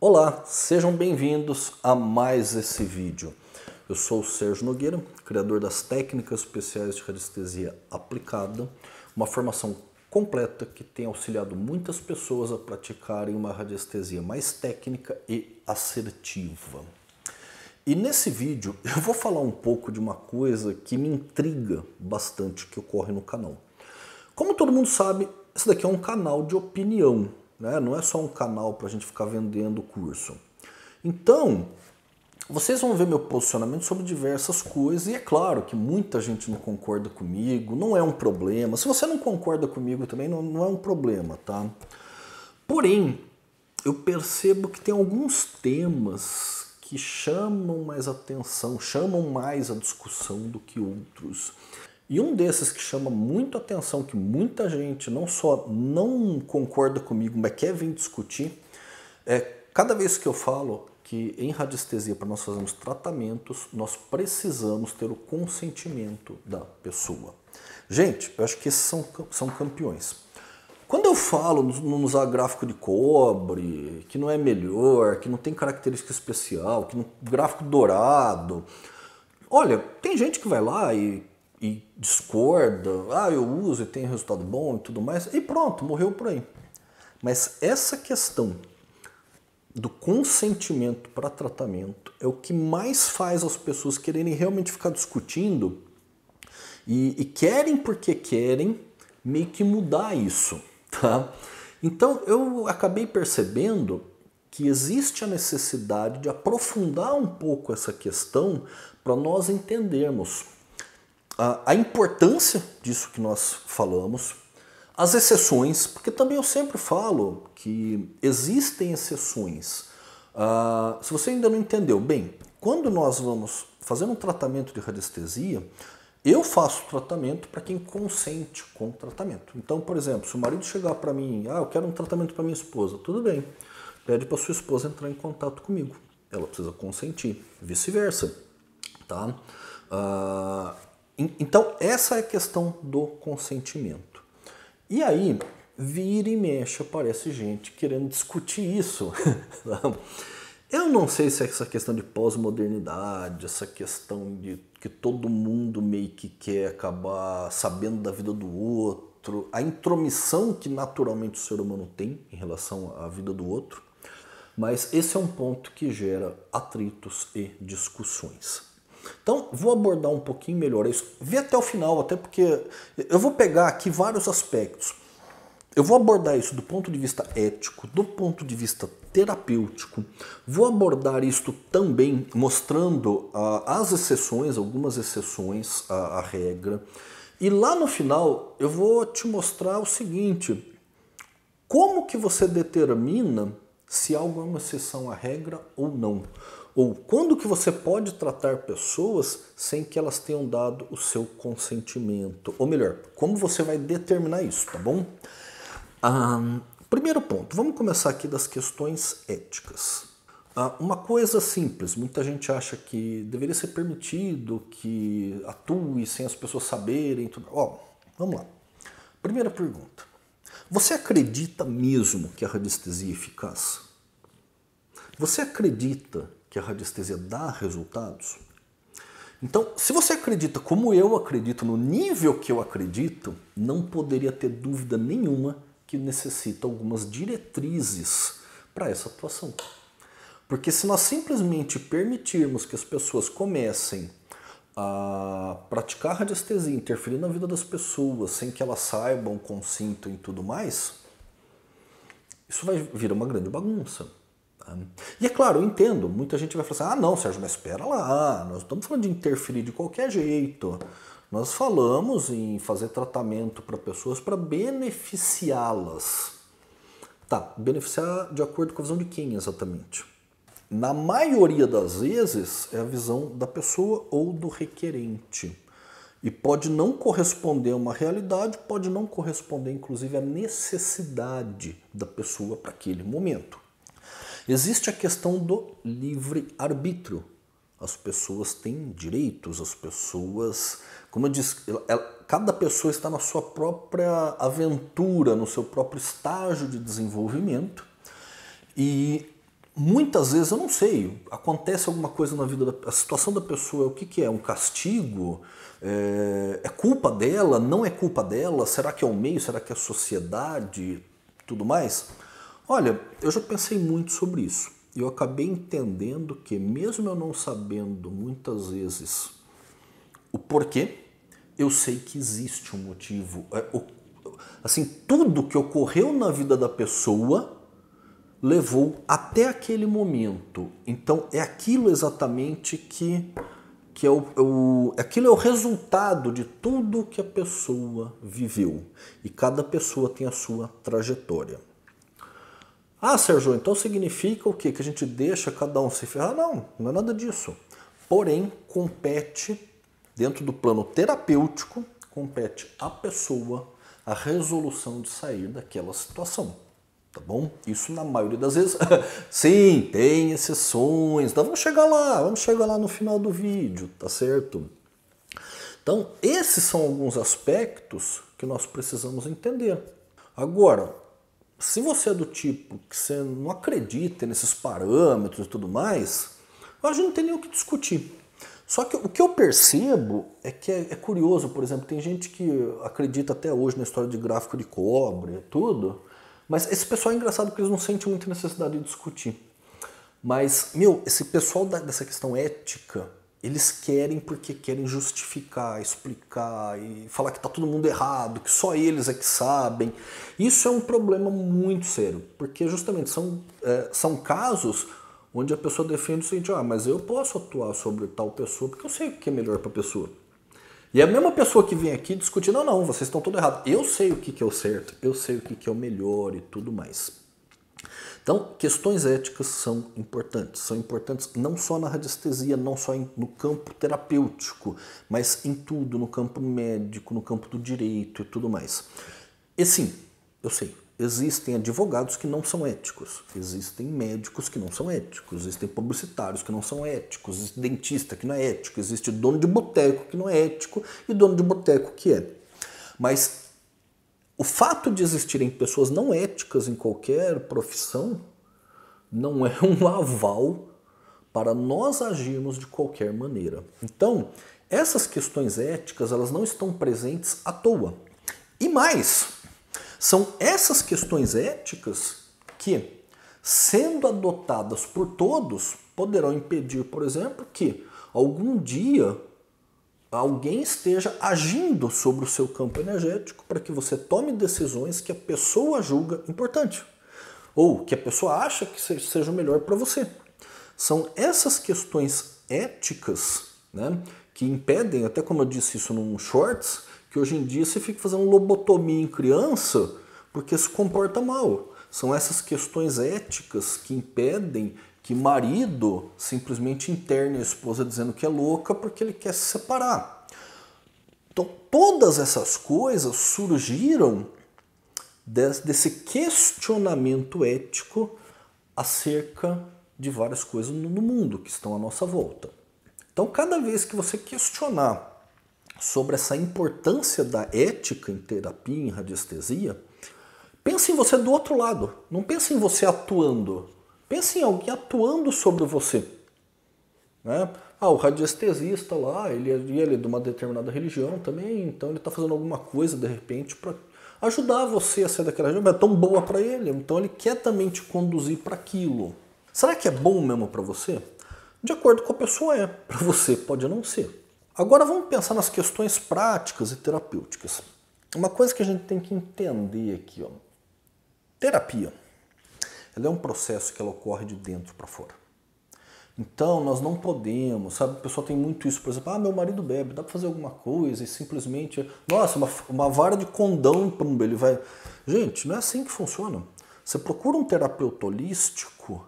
Olá, sejam bem-vindos a mais esse vídeo. Eu sou o Sérgio Nogueira, criador das técnicas especiais de radiestesia aplicada, uma formação completa que tem auxiliado muitas pessoas a praticarem uma radiestesia mais técnica e assertiva. E nesse vídeo eu vou falar um pouco de uma coisa que me intriga bastante que ocorre no canal. Como todo mundo sabe, esse daqui é um canal de opinião, né? não é só um canal para a gente ficar vendendo curso. Então, vocês vão ver meu posicionamento sobre diversas coisas, e é claro que muita gente não concorda comigo, não é um problema. Se você não concorda comigo também, não, não é um problema, tá? Porém, eu percebo que tem alguns temas que chamam mais atenção, chamam mais a discussão do que outros. E um desses que chama muito atenção, que muita gente não só não concorda comigo, mas quer vir discutir, é cada vez que eu falo que em radiestesia, para nós fazermos tratamentos, nós precisamos ter o consentimento da pessoa. Gente, eu acho que esses são, são campeões. Quando eu falo não usar gráfico de cobre, que não é melhor, que não tem característica especial, que não, gráfico dourado, olha, tem gente que vai lá e e discorda, ah, eu uso e tem resultado bom e tudo mais, e pronto, morreu por aí. Mas essa questão do consentimento para tratamento é o que mais faz as pessoas quererem realmente ficar discutindo e, e querem porque querem meio que mudar isso, tá? Então eu acabei percebendo que existe a necessidade de aprofundar um pouco essa questão para nós entendermos a, a importância disso que nós falamos, as exceções, porque também eu sempre falo que existem exceções. Uh, se você ainda não entendeu, bem, quando nós vamos fazer um tratamento de radiestesia, eu faço tratamento para quem consente com o tratamento. Então, por exemplo, se o marido chegar para mim, ah, eu quero um tratamento para minha esposa, tudo bem. Pede para sua esposa entrar em contato comigo. Ela precisa consentir, vice-versa, tá? Uh, então, essa é a questão do consentimento. E aí, vira e mexe, aparece gente querendo discutir isso. Eu não sei se é essa questão de pós-modernidade, essa questão de que todo mundo meio que quer acabar sabendo da vida do outro, a intromissão que naturalmente o ser humano tem em relação à vida do outro, mas esse é um ponto que gera atritos e discussões. Então, vou abordar um pouquinho melhor isso. Vê até o final, até porque eu vou pegar aqui vários aspectos. Eu vou abordar isso do ponto de vista ético, do ponto de vista terapêutico. Vou abordar isto também mostrando ah, as exceções, algumas exceções à, à regra. E lá no final eu vou te mostrar o seguinte: como que você determina se algo é uma exceção à regra ou não? Ou quando que você pode tratar pessoas sem que elas tenham dado o seu consentimento? Ou melhor, como você vai determinar isso, tá bom? primeiro ponto, vamos começar aqui das questões éticas. Ah, uma coisa simples, muita gente acha que deveria ser permitido que atue sem as pessoas saberem. Tudo. Ó, vamos lá. Primeira pergunta. Você acredita mesmo que a radiestesia é eficaz? Você acredita que a radiestesia dá resultados? Então, se você acredita como eu acredito, no nível que eu acredito, não poderia ter dúvida nenhuma que necessita algumas diretrizes para essa atuação. Porque se nós simplesmente permitirmos que as pessoas comecem a praticar radiestesia, interferir na vida das pessoas sem que elas saibam, consintam e tudo mais, isso vai virar uma grande bagunça. E é claro, eu entendo, muita gente vai falar assim: ah, não, Sérgio, mas espera lá, nós estamos falando de interferir de qualquer jeito. Nós falamos em fazer tratamento para pessoas para beneficiá-las. Tá, beneficiar de acordo com a visão de quem exatamente? Na maioria das vezes é a visão da pessoa ou do requerente. E pode não corresponder a uma realidade, pode não corresponder, inclusive, à necessidade da pessoa para aquele momento. Existe a questão do livre-arbítrio. As pessoas têm direitos, as pessoas. Como eu disse, ela, cada pessoa está na sua própria aventura, no seu próprio estágio de desenvolvimento. E muitas vezes, eu não sei, acontece alguma coisa na vida, da, a situação da pessoa, o que, que é? Um castigo? É, é, culpa dela? Não é culpa dela? Será que é o meio? Será que é a sociedade? Tudo mais? Olha, eu já pensei muito sobre isso. E eu acabei entendendo que, mesmo eu não sabendo muitas vezes o porquê, eu sei que existe um motivo. É, assim, tudo que ocorreu na vida da pessoa levou até aquele momento. Então, é aquilo exatamente que, que é o, é o, é aquilo é o resultado de tudo que a pessoa viveu. E cada pessoa tem a sua trajetória. Ah, Sérgio, então significa o quê? Que a gente deixa cada um se ferrar? Ah, não, não é nada disso. Porém, compete, dentro do plano terapêutico, compete à pessoa a resolução de sair daquela situação. Tá bom? Isso na maioria das vezes. Sim, tem exceções. Então vamos chegar lá, vamos chegar lá no final do vídeo, tá certo? Então, esses são alguns aspectos que nós precisamos entender. Agora, se você é do tipo que você não acredita nesses parâmetros e tudo mais, eu acho que não tem nem o que discutir. Só que o que eu percebo é que é, é curioso, por exemplo, tem gente que acredita até hoje na história de gráfico de cobre e tudo, mas esse pessoal é engraçado porque eles não sentem muita necessidade de discutir. Mas, meu, esse pessoal da, dessa questão ética eles querem porque querem justificar, explicar e falar que está todo mundo errado, que só eles é que sabem. Isso é um problema muito sério, porque justamente são, é, são casos onde a pessoa defende o seguinte: ah, mas eu posso atuar sobre tal pessoa porque eu sei o que é melhor para a pessoa. E a mesma pessoa que vem aqui discutir: não, não, vocês estão todos errados. Eu sei o que, que é o certo, eu sei o que, que é o melhor e tudo mais. Então, questões éticas são importantes, são importantes não só na radiestesia, não só no campo terapêutico, mas em tudo, no campo médico, no campo do direito e tudo mais. E sim, eu sei, existem advogados que não são éticos, existem médicos que não são éticos, existem publicitários que não são éticos, existe dentista que não é ético, existe dono de boteco que não é ético e dono de boteco que é. Mas o fato de existirem pessoas não éticas em qualquer profissão não é um aval para nós agirmos de qualquer maneira. Então, essas questões éticas, elas não estão presentes à toa. E mais, são essas questões éticas que, sendo adotadas por todos, poderão impedir, por exemplo, que algum dia alguém esteja agindo sobre o seu campo energético para que você tome decisões que a pessoa julga importante ou que a pessoa acha que seja melhor para você. São essas questões éticas né, que impedem, até como eu disse isso num shorts, que hoje em dia se fica fazendo lobotomia em criança porque se comporta mal. São essas questões éticas que impedem que marido simplesmente interna a esposa dizendo que é louca porque ele quer se separar. Então, todas essas coisas surgiram desse questionamento ético acerca de várias coisas no mundo que estão à nossa volta. Então, cada vez que você questionar sobre essa importância da ética em terapia, em radiestesia, pense em você do outro lado. Não pense em você atuando. Pense em alguém atuando sobre você. Né? Ah, o radiestesista lá, ele, é, ele é de uma determinada religião também, então ele está fazendo alguma coisa de repente para ajudar você a sair daquela religião, mas é tão boa para ele, então ele quer também te conduzir para aquilo. Será que é bom mesmo para você? De acordo com a pessoa é, para você pode não ser. Agora vamos pensar nas questões práticas e terapêuticas. Uma coisa que a gente tem que entender aqui, ó. Terapia ela é um processo que ela ocorre de dentro para fora. Então, nós não podemos, sabe? O pessoal tem muito isso, por exemplo, ah, meu marido bebe, dá para fazer alguma coisa e simplesmente, nossa, uma, uma vara de condão, pumba, ele vai. Gente, não é assim que funciona. Você procura um terapeuta holístico,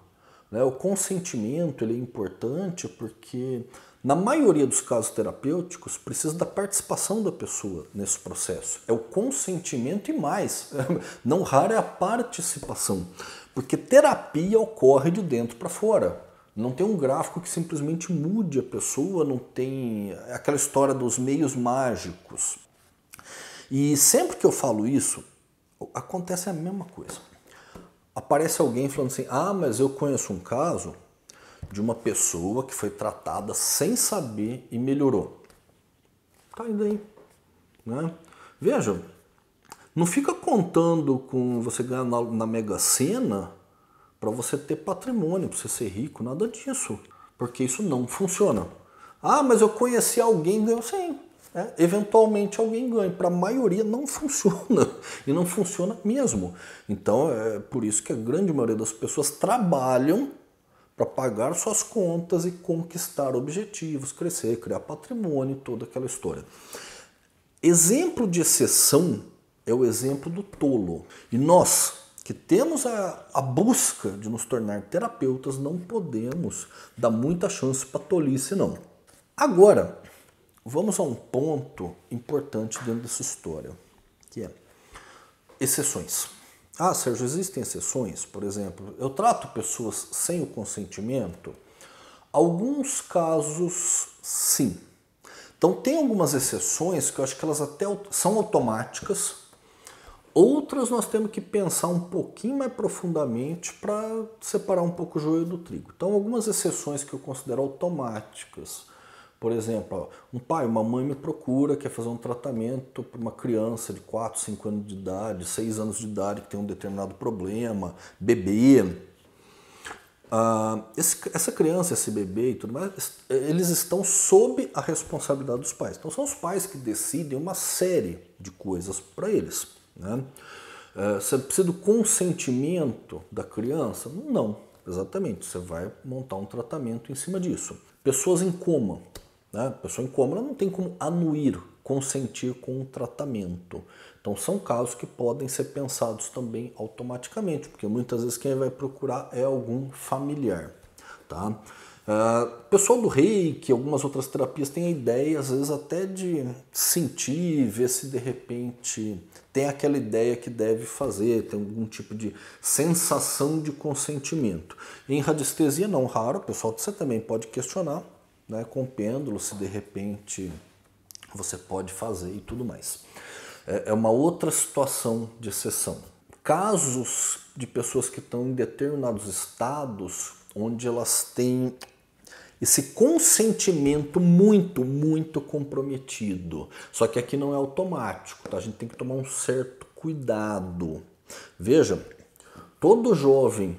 né? o consentimento ele é importante porque, na maioria dos casos terapêuticos, precisa da participação da pessoa nesse processo. É o consentimento e mais. Não raro é a participação. Porque terapia ocorre de dentro para fora. Não tem um gráfico que simplesmente mude a pessoa, não tem aquela história dos meios mágicos. E sempre que eu falo isso, acontece a mesma coisa. Aparece alguém falando assim: ah, mas eu conheço um caso de uma pessoa que foi tratada sem saber e melhorou. Tá indo aí. Né? Veja, não fica contando com você ganhar na, na Mega Sena para você ter patrimônio, para você ser rico, nada disso. Porque isso não funciona. Ah, mas eu conheci alguém ganhou. Sim, é, eventualmente alguém ganha. Para a maioria não funciona. E não funciona mesmo. Então é por isso que a grande maioria das pessoas trabalham para pagar suas contas e conquistar objetivos, crescer, criar patrimônio, toda aquela história. Exemplo de exceção é o exemplo do tolo. E nós, que temos a, a busca de nos tornar terapeutas, não podemos dar muita chance para tolice, não. Agora, vamos a um ponto importante dentro dessa história, que é exceções. Ah, Sérgio, existem exceções? Por exemplo, eu trato pessoas sem o consentimento? Alguns casos, sim. Então, tem algumas exceções que eu acho que elas até são automáticas, Outras nós temos que pensar um pouquinho mais profundamente para separar um pouco o joio do trigo. Então, algumas exceções que eu considero automáticas. Por exemplo, um pai, uma mãe me procura, quer fazer um tratamento para uma criança de 4, 5 anos de idade, 6 anos de idade que tem um determinado problema, bebê. Ah, esse, essa criança, esse bebê e tudo mais, eles estão sob a responsabilidade dos pais. Então são os pais que decidem uma série de coisas para eles. Né? Eh, você precisa do consentimento da criança? Não, exatamente. Você vai montar um tratamento em cima disso. Pessoas em coma. Né? Pessoa em coma não tem como anuir, consentir com um tratamento. Então são casos que podem ser pensados também automaticamente, porque muitas vezes quem vai procurar é algum familiar. Tá? Ah, pessoal do reiki, algumas outras terapias têm a ideia, às vezes, até de sentir, ver se de repente tem aquela ideia que deve fazer, tem algum tipo de sensação de consentimento. Em radiestesia, não raro, pessoal, você também pode questionar né, com pêndulo se de repente você pode fazer e tudo mais. É, é uma outra situação de exceção. Casos de pessoas que estão em determinados estados onde elas têm esse consentimento muito, muito comprometido. Só que aqui não é automático, tá? A gente tem que tomar um certo cuidado. Veja, todo jovem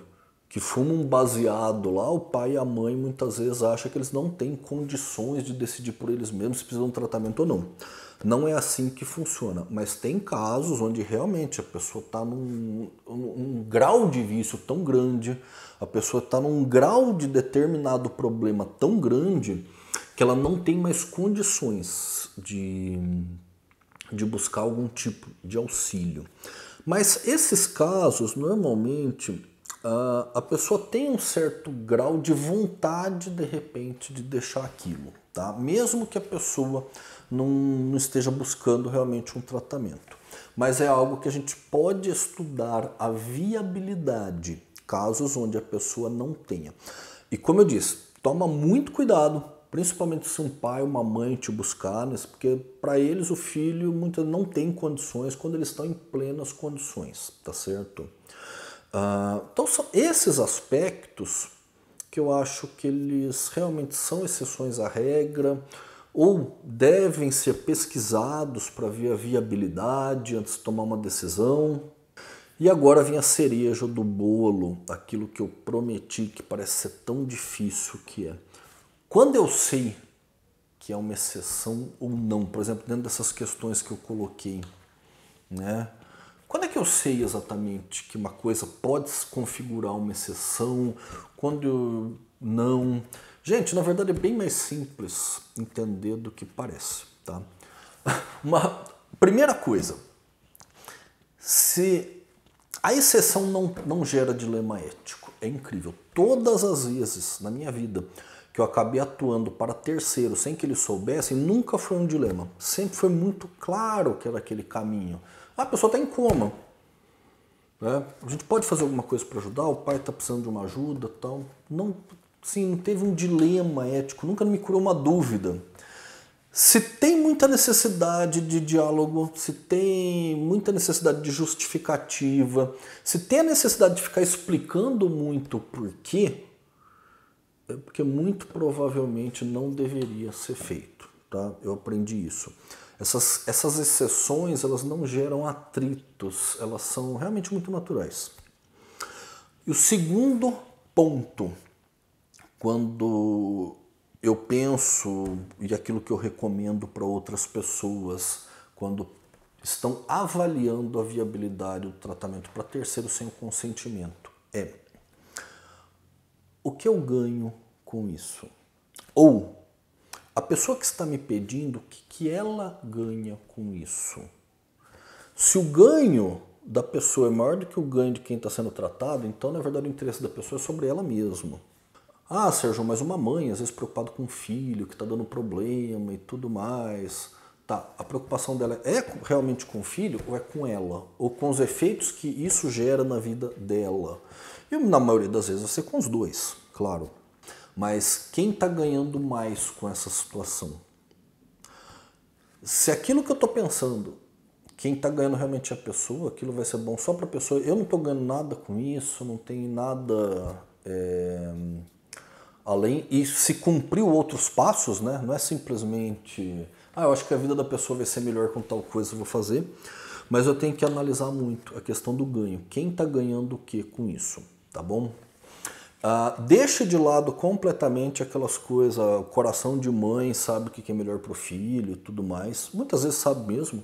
que fumam um baseado lá, o pai e a mãe muitas vezes acham que eles não têm condições de decidir por eles mesmos se precisam de um tratamento ou não. Não é assim que funciona, mas tem casos onde realmente a pessoa está num um grau de vício tão grande, a pessoa está num grau de determinado problema tão grande que ela não tem mais condições de, de buscar algum tipo de auxílio. Mas esses casos normalmente Uh, a pessoa tem um certo grau de vontade de repente de deixar aquilo, tá? Mesmo que a pessoa não, não, esteja buscando realmente um tratamento. Mas é algo que a gente pode estudar a viabilidade, casos onde a pessoa não tenha. E como eu disse, toma muito cuidado, principalmente se um pai ou uma mãe te buscar, né? porque para eles o filho muitas não tem condições quando eles estão em plenas condições, tá certo? Ah, então são esses aspectos que eu acho que eles realmente são exceções à regra ou devem ser pesquisados para ver a viabilidade antes de tomar uma decisão. E agora vem a cereja do bolo, aquilo que eu prometi que parece ser tão difícil que é. Quando eu sei que é uma exceção ou não, por exemplo, dentro dessas questões que eu coloquei, né? Quando é que eu sei exatamente que uma coisa pode se configurar uma exceção, quando não? Gente, na verdade é bem mais simples entender do que parece, tá? Uma primeira coisa, se a exceção não, não gera dilema ético, é incrível. Todas as vezes na minha vida que eu acabei atuando para terceiro sem que eles soubessem, nunca foi um dilema. Sempre foi muito claro que era aquele caminho. Ah, a pessoa está em coma. Né? A gente pode fazer alguma coisa para ajudar, o pai está precisando de uma ajuda tal. Não, sim, não teve um dilema ético, nunca me curou uma dúvida. Se tem muita necessidade de diálogo, se tem muita necessidade de justificativa, se tem a necessidade de ficar explicando muito o porquê, é porque muito provavelmente não deveria ser feito. Tá? Eu aprendi isso. Essas, essas exceções elas não geram atritos, elas são realmente muito naturais. E o segundo ponto, quando eu penso e aquilo que eu recomendo para outras pessoas, quando estão avaliando a viabilidade do tratamento para terceiro sem consentimento, é o que eu ganho com isso? Ou a pessoa que está me pedindo, o que, que ela ganha com isso? Se o ganho da pessoa é maior do que o ganho de quem está sendo tratado, então na verdade o interesse da pessoa é sobre ela mesma. Ah, Sérgio, mas uma mãe, às vezes preocupada com o filho que está dando problema e tudo mais. Tá, a preocupação dela é realmente com o filho ou é com ela? Ou com os efeitos que isso gera na vida dela? E na maioria das vezes vai ser com os dois, claro. Mas quem está ganhando mais com essa situação? Se aquilo que eu estou pensando, quem está ganhando realmente é a pessoa, aquilo vai ser bom só para a pessoa. Eu não estou ganhando nada com isso, não tem nada é, além. E se cumpriu outros passos, né? não é simplesmente, ah, eu acho que a vida da pessoa vai ser melhor com tal coisa, eu vou fazer. Mas eu tenho que analisar muito a questão do ganho. Quem está ganhando o que com isso? Tá bom? Uh, deixa de lado completamente aquelas coisas, ah, o coração de mãe sabe o que é melhor para o filho tudo mais. Muitas vezes sabe mesmo,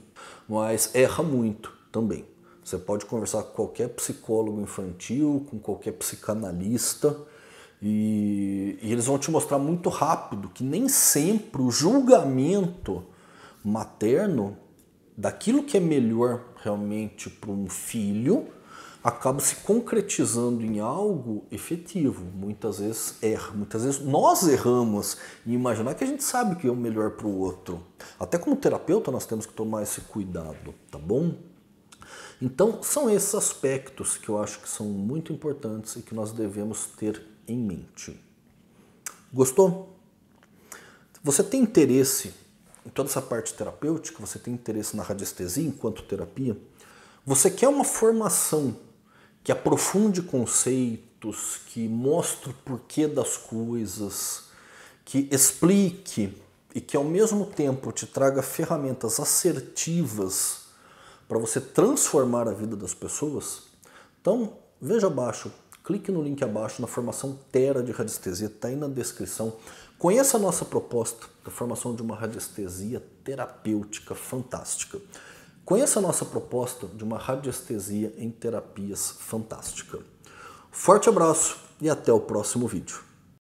mas erra muito também. Você pode conversar com qualquer psicólogo infantil, com qualquer psicanalista, e, e eles vão te mostrar muito rápido que nem sempre o julgamento materno daquilo que é melhor realmente para um filho acaba se concretizando em algo efetivo. Muitas vezes erra, muitas vezes nós erramos em imaginar que a gente sabe que é o melhor para o outro. Até como terapeuta nós temos que tomar esse cuidado, tá bom? Então são esses aspectos que eu acho que são muito importantes e que nós devemos ter em mente. Gostou? Você tem interesse em toda essa parte terapêutica? Você tem interesse na radiestesia enquanto terapia? Você quer uma formação que aprofunde conceitos, que mostre o porquê das coisas, que explique e que ao mesmo tempo te traga ferramentas assertivas para você transformar a vida das pessoas. Então, veja abaixo, clique no link abaixo na formação Tera de Radiestesia, está aí na descrição. Conheça a nossa proposta da formação de uma radiestesia terapêutica fantástica. Conheça a nossa proposta de uma radiestesia em terapias fantástica. Forte abraço e até o próximo vídeo.